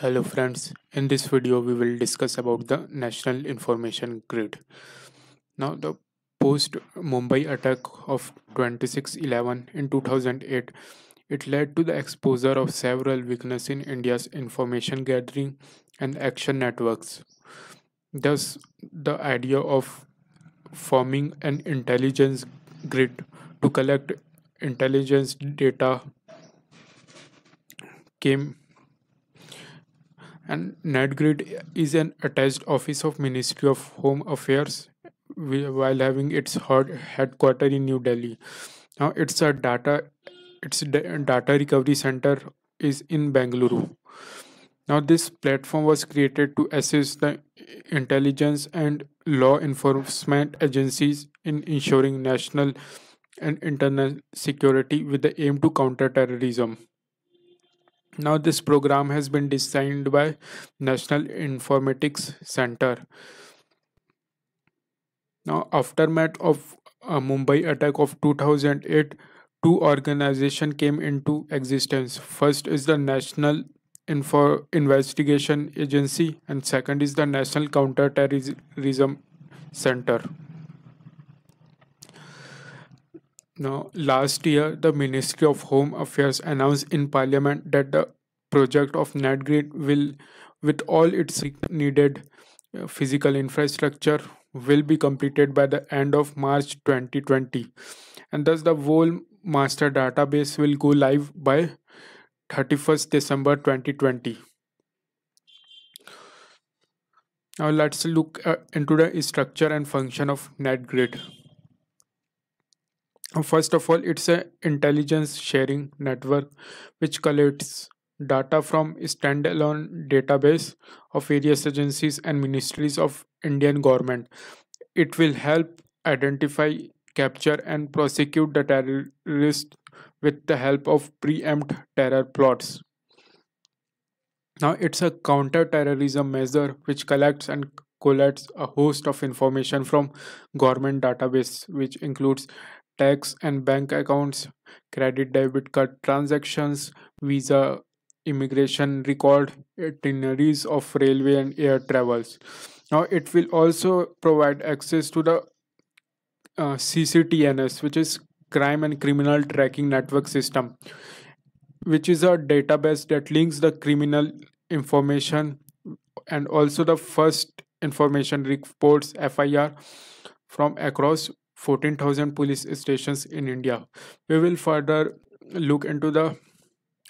Hello friends, in this video we will discuss about the National Information Grid. Now the post Mumbai attack of 2611 in 2008 it led to the exposure of several weaknesses in India's information gathering and action networks. Thus the idea of forming an intelligence grid to collect intelligence data came and NetGrid is an attached office of Ministry of Home Affairs while having its headquarters in New Delhi. Now it's a data its data recovery center is in Bangalore. Now this platform was created to assist the intelligence and law enforcement agencies in ensuring national and internal security with the aim to counter terrorism. Now this program has been designed by National Informatics Center. Now aftermath of uh, Mumbai attack of 2008 two organizations came into existence. First is the National Info Investigation Agency and second is the National Counterterrorism Center. Now, last year, the Ministry of Home Affairs announced in Parliament that the project of NetGrid will, with all its needed uh, physical infrastructure, will be completed by the end of March 2020, and thus the whole master database will go live by 31st December 2020. Now let's look uh, into the structure and function of NetGrid. First of all, it's an intelligence sharing network which collects data from standalone database of various agencies and ministries of Indian government. It will help identify, capture and prosecute the terrorists with the help of preempt terror plots. Now it's a counter-terrorism measure which collects and collects a host of information from government database which includes tax and bank accounts, credit debit card transactions, visa, immigration record, itineraries of railway and air travels. Now, it will also provide access to the uh, CCTNS, which is Crime and Criminal Tracking Network System, which is a database that links the criminal information and also the first information reports FIR from across 14,000 police stations in India. We will further look into the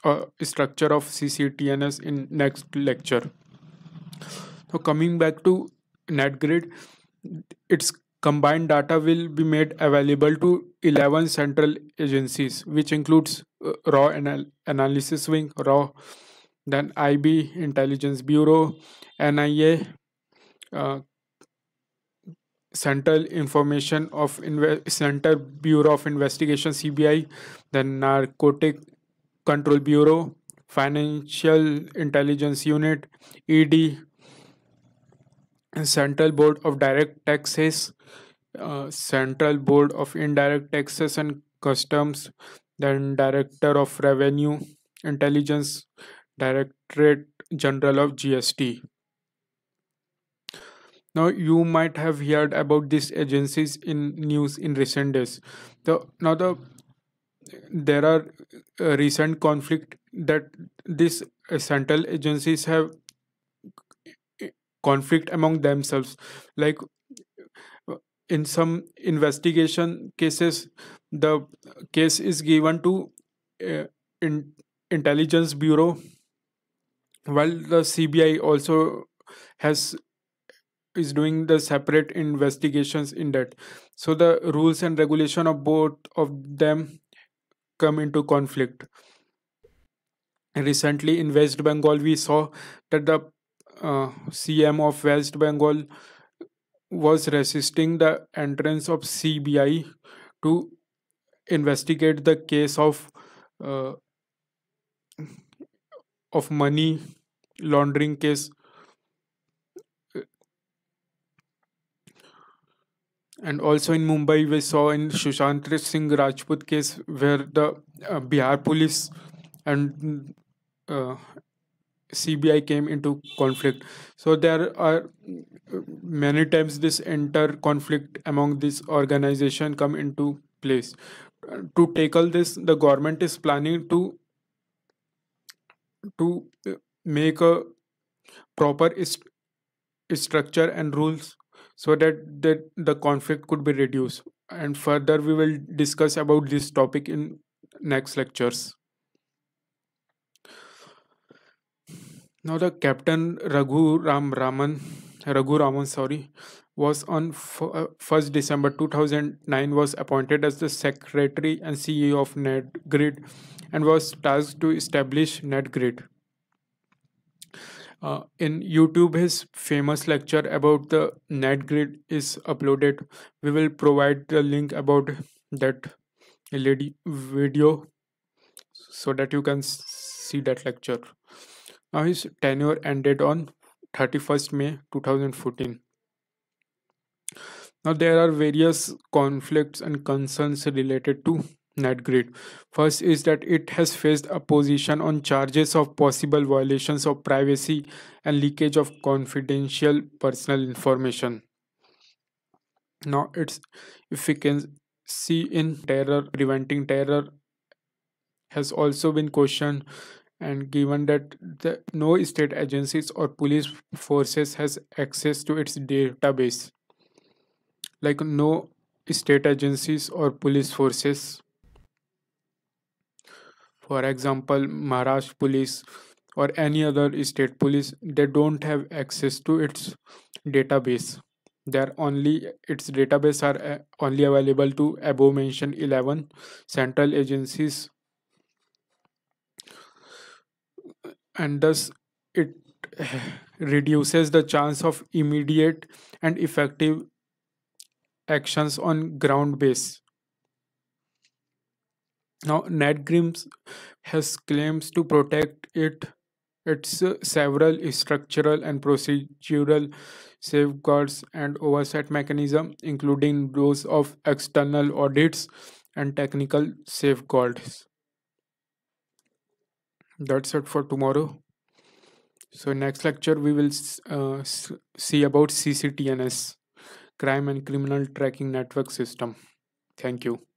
uh, structure of CCTNS in next lecture. So coming back to NetGrid, its combined data will be made available to 11 central agencies which includes uh, raw anal analysis wing raw then ib intelligence bureau nia uh, Central Information of Inve Central Bureau of Investigation CBI, then Narcotic Control Bureau, Financial Intelligence Unit, ED, Central Board of Direct Taxes, uh, Central Board of Indirect Taxes and Customs, then Director of Revenue Intelligence, Directorate General of GST now you might have heard about these agencies in news in recent days the now the there are uh, recent conflict that these uh, central agencies have uh, conflict among themselves like uh, in some investigation cases the case is given to uh, in intelligence bureau while the cbi also has is doing the separate investigations in that so the rules and regulation of both of them come into conflict recently in west bengal we saw that the uh, cm of west bengal was resisting the entrance of cbi to investigate the case of uh, of money laundering case And also in Mumbai, we saw in Shushant Singh Rajput case where the uh, Bihar police and uh, CBI came into conflict. So there are uh, many times this inter conflict among this organization come into place. To tackle this, the government is planning to to uh, make a proper st structure and rules so that, the the conflict could be reduced and further we will discuss about this topic in next lectures now the captain raghu ram raman raghu raman sorry was on 1st uh, december 2009 was appointed as the secretary and ceo of netgrid and was tasked to establish netgrid uh, in YouTube, his famous lecture about the net grid is uploaded. We will provide the link about that video so that you can see that lecture. Now, his tenure ended on 31st May 2014. Now, there are various conflicts and concerns related to NetGrid. First is that it has faced opposition on charges of possible violations of privacy and leakage of confidential personal information. Now it's if we can see in terror preventing terror has also been questioned and given that the, no state agencies or police forces has access to its database like no state agencies or police forces for example maharashtra police or any other state police they don't have access to its database they only its database are uh, only available to above mentioned 11 central agencies and thus it reduces the chance of immediate and effective actions on ground base now, NetGrim's has claims to protect it its several structural and procedural safeguards and oversight mechanism, including those of external audits and technical safeguards. That's it for tomorrow. So next lecture we will uh, see about CCTNS, Crime and Criminal Tracking Network System. Thank you.